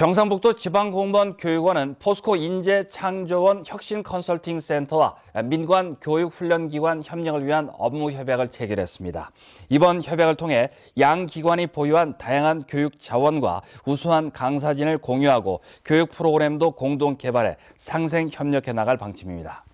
경상북도 지방공무원 교육원은 포스코 인재 창조원 혁신 컨설팅 센터와 민관 교육훈련기관 협력을 위한 업무 협약을 체결했습니다. 이번 협약을 통해 양 기관이 보유한 다양한 교육 자원과 우수한 강사진을 공유하고 교육 프로그램도 공동 개발해 상생 협력해 나갈 방침입니다.